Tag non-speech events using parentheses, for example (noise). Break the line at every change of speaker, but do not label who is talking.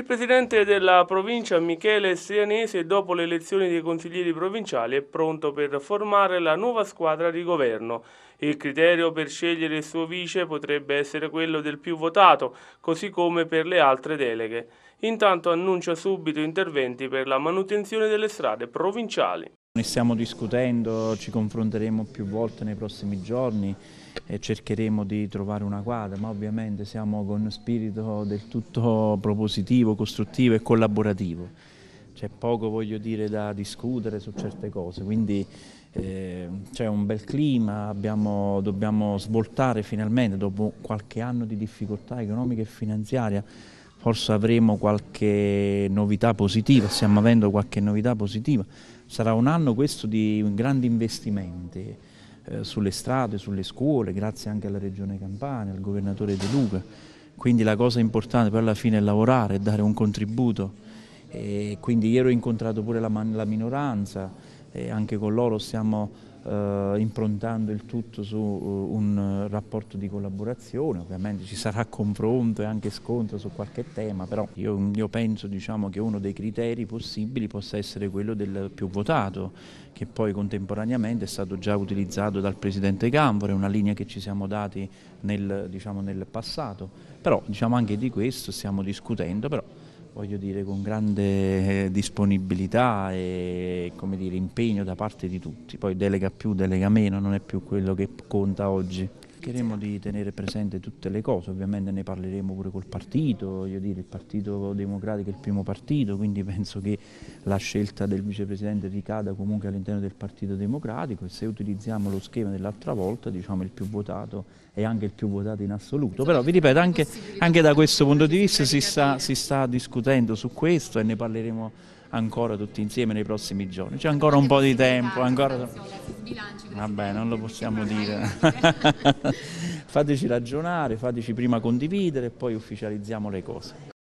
Il presidente della provincia Michele Sianese, dopo le elezioni dei consiglieri provinciali, è pronto per formare la nuova squadra di governo. Il criterio per scegliere il suo vice potrebbe essere quello del più votato, così come per le altre deleghe. Intanto annuncia subito interventi per la manutenzione delle strade provinciali.
Ne stiamo discutendo, ci confronteremo più volte nei prossimi giorni e cercheremo di trovare una quadra, ma ovviamente siamo con spirito del tutto propositivo, costruttivo e collaborativo. C'è poco, voglio dire, da discutere su certe cose, quindi eh, c'è un bel clima, abbiamo, dobbiamo svoltare finalmente, dopo qualche anno di difficoltà economica e finanziaria, forse avremo qualche novità positiva, stiamo avendo qualche novità positiva. Sarà un anno questo di grandi investimenti eh, sulle strade, sulle scuole, grazie anche alla Regione Campania, al Governatore De Luca. Quindi la cosa importante poi alla fine è lavorare, dare un contributo. E quindi ieri ho incontrato pure la, la minoranza, e anche con loro stiamo Uh, improntando il tutto su uh, un rapporto di collaborazione, ovviamente ci sarà confronto e anche scontro su qualche tema, però io, io penso diciamo, che uno dei criteri possibili possa essere quello del più votato, che poi contemporaneamente è stato già utilizzato dal Presidente Gambore, una linea che ci siamo dati nel, diciamo, nel passato, però diciamo, anche di questo stiamo discutendo. Però, voglio dire, con grande eh, disponibilità e dire, impegno da parte di tutti. Poi delega più, delega meno, non è più quello che conta oggi. Cercheremo di tenere presente tutte le cose, ovviamente ne parleremo pure col partito, io dire, il Partito Democratico è il primo partito, quindi (laughs) penso che la scelta del vicepresidente ricada comunque all'interno del Partito Democratico e se utilizziamo lo schema dell'altra volta, diciamo il più votato è anche il più votato in assoluto, però vi ripeto anche, anche da questo punto di vista si sta, si sta discutendo su questo e ne parleremo ancora tutti insieme nei prossimi giorni. C'è ancora un po' di tempo, ancora... Vabbè, non lo possiamo dire. (laughs) fateci ragionare, fateci prima condividere e poi ufficializziamo le cose.